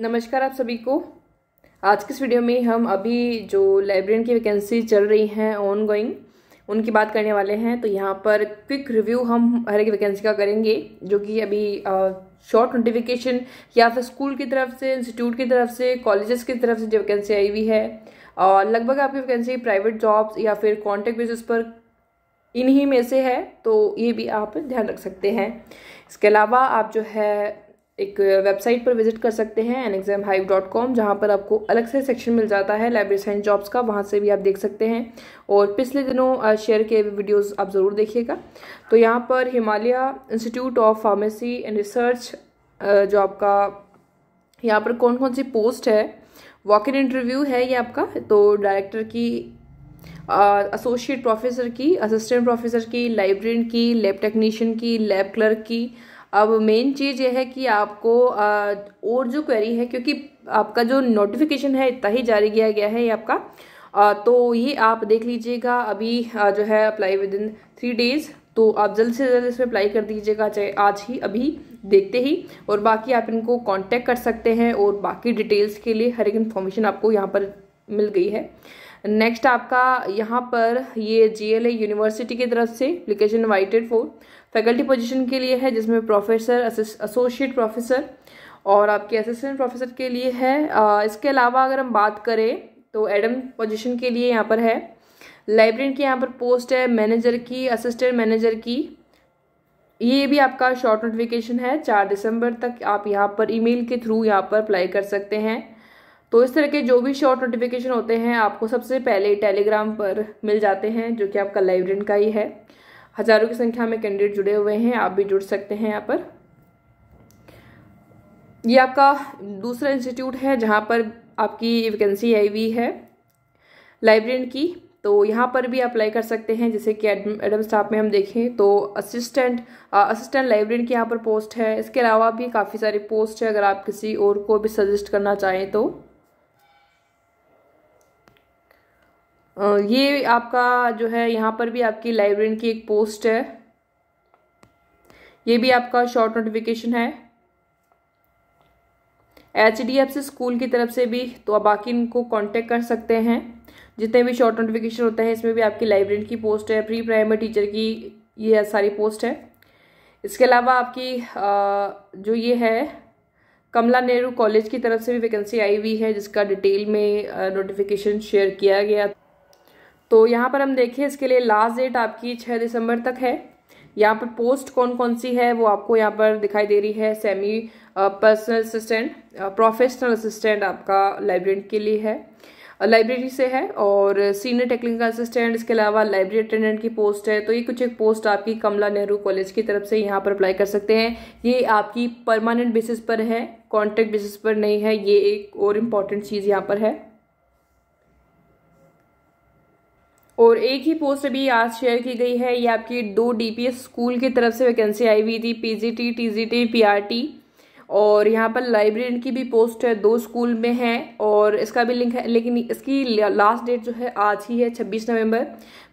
नमस्कार आप सभी को आज के इस वीडियो में हम अभी जो लाइब्रेरियन की वैकेंसी चल रही हैं ऑन गोइंग उनकी बात करने वाले हैं तो यहाँ पर क्विक रिव्यू हम हर एक वैकेंसी का करेंगे जो कि अभी शॉर्ट नोटिफिकेशन या फिर स्कूल की तरफ से इंस्टीट्यूट की तरफ से कॉलेजेस की तरफ से जो वैकेंसी आई हुई है और लगभग आपकी वैकेंसी प्राइवेट जॉब्स या फिर कॉन्टैक्ट बेसिस पर इन्हीं में से है तो ये भी आप ध्यान रख सकते हैं इसके अलावा आप जो है एक वेबसाइट पर विजिट कर सकते हैं एन एग्जाम हाइव डॉट कॉम जहाँ पर आपको अलग से सेक्शन मिल जाता है लाइब्रेरी साइंस जॉब्स का वहाँ से भी आप देख सकते हैं और पिछले दिनों शेयर किए हुए वीडियोज़ आप ज़रूर देखिएगा तो यहाँ पर Himalaya institute of pharmacy and research जो आपका यहाँ पर कौन कौन सी पोस्ट है वॉक इन इंटरव्यू है ये आपका तो डायरेक्टर की असोशिएट प्रोफेसर की असिस्टेंट प्रोफेसर की लाइब्रेरियन की लैब टेक्नीशियन की लैब क्लर्क की अब मेन चीज़ यह है कि आपको और जो क्वेरी है क्योंकि आपका जो नोटिफिकेशन है इतना ही जारी किया गया है ये आपका तो ये आप देख लीजिएगा अभी जो है apply within three days तो आप जल्द से जल्द इसमें अप्लाई कर दीजिएगा चाहे आज ही अभी देखते ही और बाकी आप इनको कांटेक्ट कर सकते हैं और बाकी डिटेल्स के लिए हर एक इन्फॉर्मेशन आपको यहाँ पर मिल गई है नेक्स्ट आपका यहाँ पर ये जी एल यूनिवर्सिटी की तरफ से application invited for faculty position के लिए है जिसमें प्रोफेसर असोशिएट प्रोफेसर और आपके असिस्टेंट प्रोफेसर के लिए है इसके अलावा अगर हम बात करें तो एडम पोजीशन के लिए यहाँ पर है लाइब्रेरियन की यहाँ पर पोस्ट है मैनेजर की असिस्टेंट मैनेजर की ये भी आपका शॉर्ट नोटिफिकेशन है चार दिसंबर तक आप यहाँ पर ईमेल के थ्रू यहाँ पर अप्लाई कर सकते हैं तो इस तरह के जो भी शॉर्ट नोटिफिकेशन होते हैं आपको सबसे पहले टेलीग्राम पर मिल जाते हैं जो कि आपका लाइब्रेरियन का ही है हज़ारों की संख्या में कैंडिडेट जुड़े हुए हैं आप भी जुड़ सकते हैं यहाँ पर ये आपका दूसरा इंस्टीट्यूट है जहाँ पर आपकी वैकेंसी आई हुई है लाइब्रेरियन की तो यहाँ पर भी अप्लाई कर सकते हैं जैसे कि एडम स्टाफ में हम देखें तो असिस्टेंट असिस्टेंट लाइब्रेरियन की यहाँ पर पोस्ट है इसके अलावा भी काफ़ी सारी पोस्ट है अगर आप किसी और को भी सजेस्ट करना चाहें तो ये आपका जो है यहाँ पर भी आपकी लाइब्रेरियन की एक पोस्ट है ये भी आपका शॉर्ट नोटिफिकेशन है H D F C school की तरफ से भी तो आप बाकी इनको कांटेक्ट कर सकते हैं जितने भी शॉर्ट नोटिफिकेशन होते हैं इसमें भी आपकी लाइब्रेरी की पोस्ट है प्री प्राइमरी टीचर की ये सारी पोस्ट है इसके अलावा आपकी जो ये है कमला नेहरू कॉलेज की तरफ से भी वैकेंसी आई हुई है जिसका डिटेल में नोटिफिकेशन शेयर किया गया तो यहाँ पर हम देखें इसके लिए लास्ट डेट आपकी छः दिसंबर तक है यहाँ पर पोस्ट कौन कौन सी है वो आपको यहाँ पर दिखाई दे रही है semi personal assistant professional assistant आपका लाइब्रेरी के लिए है लाइब्रेरी uh, से है और सीनियर टेक्निकल असिस्टेंट इसके अलावा लाइब्रेरी अटेंडेंट की पोस्ट है तो ये कुछ एक पोस्ट आपकी कमला नेहरू कॉलेज की तरफ से यहाँ पर अप्लाई कर सकते हैं ये आपकी परमानेंट बेसिस पर है कॉन्ट्रैक्ट बेसिस पर नहीं है ये एक और इम्पॉर्टेंट चीज़ यहाँ पर है और एक ही पोस्ट अभी आज शेयर की गई है ये आपकी दो डीपीएस स्कूल की तरफ से वैकेंसी आई हुई थी पीजीटी टीजीटी पीआरटी और यहाँ पर लाइब्रेरियन की भी पोस्ट है दो स्कूल में है और इसका भी लिंक है लेकिन इसकी लास्ट डेट जो है आज ही है 26 नवंबर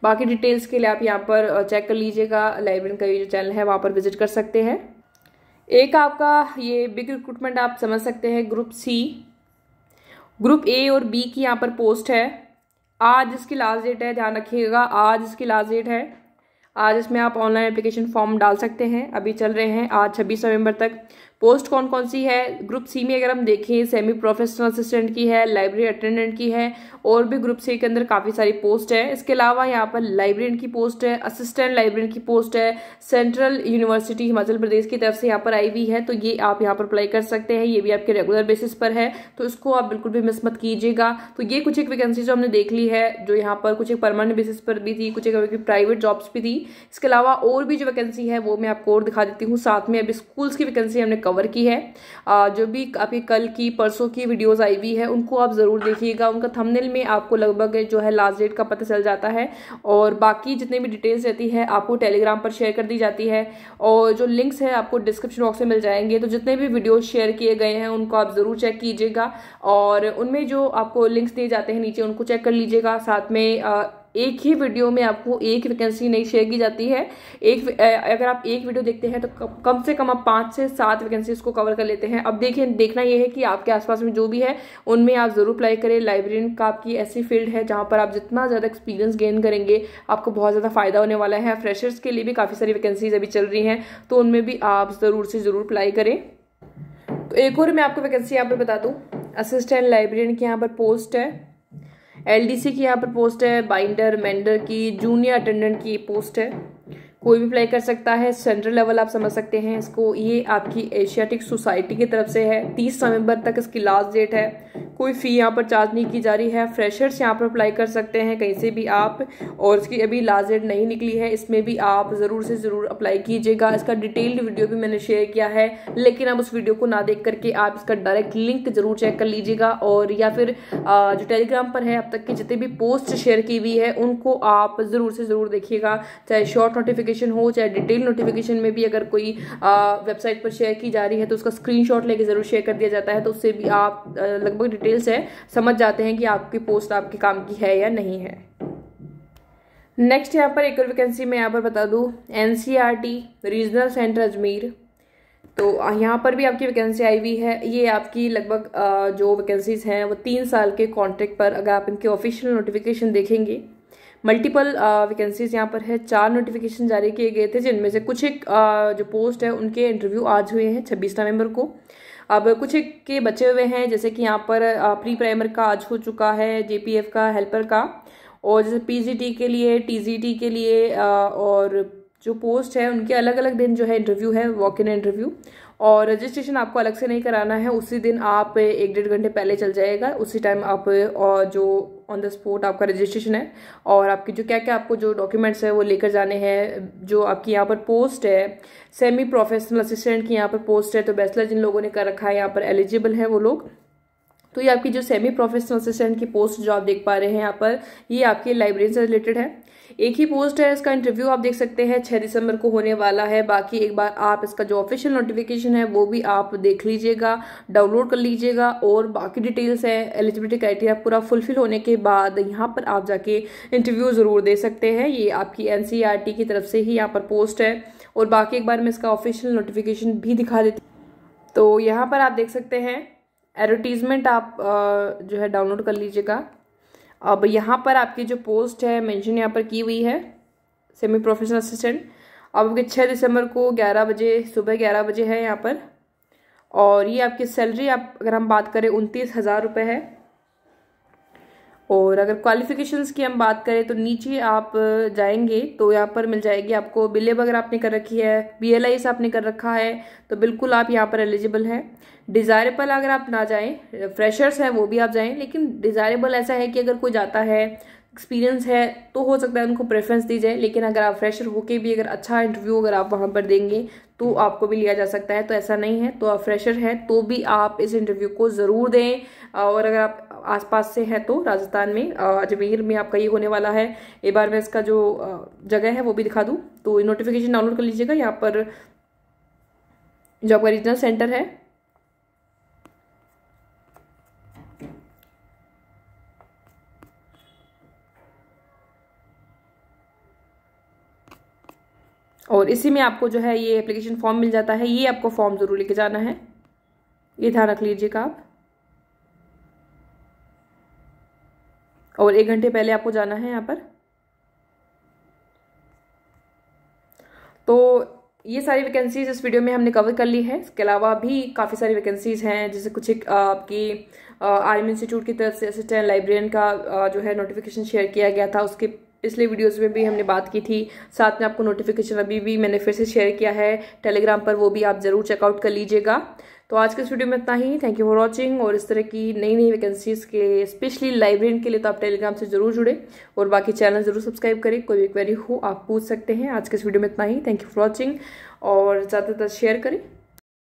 बाकी डिटेल्स के लिए आप यहाँ पर चेक कर लीजिएगा लाइब्रेरियन का जो चैनल है वहाँ पर विजिट कर सकते हैं एक आपका ये बिग रिक्रूटमेंट आप समझ सकते हैं ग्रुप सी ग्रुप ए और बी की यहाँ पर पोस्ट है आज इसकी लास्ट डेट है ध्यान रखिएगा आज इसकी लास्ट डेट है आज इसमें आप ऑनलाइन एप्लीकेशन फॉर्म डाल सकते हैं अभी चल रहे हैं आज छब्बीस नवंबर तक पोस्ट कौन कौन सी है ग्रुप सी में अगर हम देखें सेमी प्रोफेशनल असिस्टेंट की है लाइब्रेरी अटेंडेंट की है और भी ग्रुप सी के अंदर काफ़ी सारी पोस्ट है इसके अलावा यहाँ पर लाइब्रेरियन की पोस्ट है असिस्टेंट लाइब्रेरियन की पोस्ट है सेंट्रल यूनिवर्सिटी हिमाचल प्रदेश की तरफ से यहाँ पर आई हुई है तो ये आप यहाँ पर अप्लाई कर सकते हैं ये भी आपके रेगुलर बेसिस पर है तो इसको आप बिल्कुल भी मिस मत कीजिएगा तो ये कुछ एक वैकेंसी जो हमने देख ली है जो यहाँ पर कुछ एक परमानेंट बेसिस पर भी थी कुछ एक प्राइवेट जॉब्स भी थी इसके अलावा और भी जो वैकेंसी है वो मैं आपको और दिखा देती हूँ साथ में अभी स्कूल्स की वैकेंसी हमने कवर की है जो भी आपके कल की परसों की वीडियोज़ आई हुई है उनको आप ज़रूर देखिएगा उनका थंबनेल में आपको लगभग जो है लास्ट डेट का पता चल जाता है और बाकी जितने भी डिटेल्स रहती है आपको टेलीग्राम पर शेयर कर दी जाती है और जो लिंक्स है आपको डिस्क्रिप्शन बॉक्स में मिल जाएंगे तो जितने भी वीडियोज़ शेयर किए गए हैं उनको आप ज़रूर चेक कीजिएगा और उनमें जो आपको लिंक्स दिए जाते हैं नीचे उनको चेक कर लीजिएगा साथ में एक ही वीडियो में आपको एक वैकेंसी नहीं शेयर की जाती है एक अगर आप एक वीडियो देखते हैं तो कम से कम आप पाँच से सात वैकेंसीज को कवर कर लेते हैं अब देखें देखना यह है कि आपके आसपास में जो भी है उनमें आप ज़रूर अप्लाई करें लाइब्रेरियन का आपकी ऐसी फील्ड है जहाँ पर आप जितना ज़्यादा एक्सपीरियंस गेन करेंगे आपको बहुत ज़्यादा फायदा होने वाला है फ्रेशर्स के लिए भी काफ़ी सारी वैकेंसीज अभी चल रही हैं तो उनमें भी आप ज़रूर से ज़रूर अप्लाई करें तो एक और मैं आपको वैकेंसी यहाँ पर बता दूँ असिस्टेंट लाइब्रेरियन की यहाँ पर पोस्ट है एलडीसी की यहाँ पर पोस्ट है बाइंडर मेंडर की जूनियर अटेंडेंट की पोस्ट है कोई भी अप्लाई कर सकता है सेंट्रल लेवल आप समझ सकते हैं इसको ये आपकी एशियाटिक सोसाइटी की तरफ से है तीस नवंबर तक इसकी लास्ट डेट है कोई फ़ी यहाँ पर चार्ज नहीं की जा रही है फ्रेशर्स यहाँ पर अप्लाई कर सकते हैं कहीं से भी आप और इसकी अभी लास्ट डेट नहीं निकली है इसमें भी आप ज़रूर से ज़रूर अप्लाई कीजिएगा इसका डिटेल्ड वीडियो भी मैंने शेयर किया है लेकिन आप उस वीडियो को ना देख करके आप इसका डायरेक्ट लिंक ज़रूर चेक कर लीजिएगा और या फिर जो टेलीग्राम पर है अब तक की जितने भी पोस्ट शेयर की हुई है उनको आप ज़रूर से ज़रूर देखिएगा चाहे शॉर्ट नोटिफिकेशन हो चाहे डिटेल नोटिफिकेशन में भी अगर कोई वेबसाइट पर शेयर की जा रही है तो उसका स्क्रीन लेके ज़रूर शेयर कर दिया जाता है तो उससे भी आप लगभग डिटेल डिटेल है समझ जाते हैं कि आपकी पोस्ट आपके काम की है या नहीं है नेक्स्ट यहाँ पर एक और वैकेंसी मैं यहाँ पर बता दूँ एन रीजनल सेंटर अजमेर तो यहाँ पर भी आपकी वैकेंसी आई हुई है ये आपकी लगभग जो वैकेंसीज़ हैं वो तीन साल के कॉन्ट्रैक्ट पर अगर आप इनके ऑफिशियल नोटिफिकेशन देखेंगे मल्टीपल वैकेंसीज़ यहाँ पर है चार नोटिफिकेशन जारी किए गए थे जिनमें से कुछ एक जो पोस्ट है उनके इंटरव्यू आज हुए हैं छब्बीस नवंबर को अब कुछ के बचे हुए हैं जैसे कि यहाँ पर प्री प्राइमर का आज हो चुका है जे का हेल्पर का और जैसे पी के लिए टी के लिए और जो पोस्ट है उनके अलग अलग दिन जो है इंटरव्यू है वॉक इन इंटरव्यू और रजिस्ट्रेशन आपको अलग से नहीं कराना है उसी दिन आप एक डेढ़ घंटे पहले चल जाएगा उसी टाइम आप और जो ऑन द स्पॉट आपका रजिस्ट्रेशन है और आपकी जो क्या क्या आपको जो डॉक्यूमेंट्स है वो लेकर जाने हैं जो आपकी यहाँ पर पोस्ट है सेमी प्रोफेशनल असिस्टेंट की यहाँ पर पोस्ट है तो बैचलर जिन लोगों ने कर रखा है यहाँ पर एलिजिबल है वो लोग तो ये आपकी जो सेमी प्रोफेशनल असिस्टेंट की पोस्ट जो आप देख पा रहे हैं यहाँ पर ये आपकी लाइब्रेरी से रिलेटेड है एक ही पोस्ट है इसका इंटरव्यू आप देख सकते हैं छः दिसंबर को होने वाला है बाकी एक बार आप इसका जो ऑफिशियल नोटिफिकेशन है वो भी आप देख लीजिएगा डाउनलोड कर लीजिएगा और बाकी डिटेल्स है एलिजिबिलिटी क्राइटेरिया पूरा फुलफिल होने के बाद यहाँ पर आप जाके इंटरव्यू ज़रूर दे सकते हैं ये आपकी एन e की तरफ से ही यहाँ पर पोस्ट है और बाकी एक बार मैं इसका ऑफिशियल नोटिफिकेशन भी दिखा देती तो यहाँ पर आप देख सकते हैं एडवर्टीज़मेंट आप जो है डाउनलोड कर लीजिएगा अब यहाँ पर आपकी जो पोस्ट है मेंशन यहाँ पर की हुई है सेमी प्रोफेशनल असिस्टेंट अब आपके छः दिसंबर को ग्यारह बजे सुबह ग्यारह बजे है यहाँ पर और ये आपकी सैलरी आप अगर हम बात करें उनतीस हज़ार रुपये है और अगर क्वालिफिकेशंस की हम बात करें तो नीचे आप जाएंगे तो यहाँ पर मिल जाएगी आपको बिलेब अगर आपने कर रखी है बी एल आपने कर रखा है तो बिल्कुल आप यहाँ पर एलिजिबल हैं डिज़ायरेबल अगर आप ना जाएं फ्रेशर्स हैं वो भी आप जाएं लेकिन डिज़ायरेबल ऐसा है कि अगर कोई जाता है एक्सपीरियंस है तो हो सकता है उनको प्रेफरेंस दी जाए लेकिन अगर आप फ्रेशर होके भी अगर अच्छा इंटरव्यू अगर आप वहाँ पर देंगे तो हम्म। आपको भी लिया जा सकता है तो ऐसा नहीं है तो आप फ्रेशर हैं तो भी आप इस इंटरव्यू को ज़रूर दें और अगर आप आसपास से हैं तो राजस्थान में अजमेर में आपका ये होने वाला है एक बार मैं इसका जो जगह है वो भी दिखा दूँ तो नोटिफिकेशन डाउनलोड कर लीजिएगा यहाँ पर जो आपका रीजनल सेंटर है और इसी में आपको जो है ये एप्लीकेशन फॉर्म मिल जाता है ये आपको फॉर्म ज़रूर लेके जाना है ये ध्यान रख लीजिएगा आप और एक घंटे पहले आपको जाना है यहाँ पर तो ये सारी वैकेंसीज इस वीडियो में हमने कवर कर ली है इसके अलावा भी काफ़ी सारी वैकेंसीज हैं जैसे कुछ एक आपकी आर्मी इंस्टीट्यूट की तरफ से असिस्टेंट लाइब्रेरियन का जो है नोटिफिकेशन शेयर किया गया था उसके पिछले वीडियोस में भी हमने बात की थी साथ में आपको नोटिफिकेशन अभी भी मैंने फिर से शेयर किया है टेलीग्राम पर वो भी आप ज़रूर चेकआउट कर लीजिएगा तो आज के इस वीडियो में इतना ही थैंक यू फॉर वॉचिंग और इस तरह की नई नई वैकेंसीज़ के लिए स्पेशली लाइब्रेरी के लिए तो आप टेलीग्राम से जरूर जुड़े और बाकी चैनल ज़रूर सब्सक्राइब करें कोई भी क्वेरी हो आप पूछ सकते हैं आज के इस वीडियो में इतना ही थैंक यू फॉर वॉचिंग और ज़्यादातर शेयर करें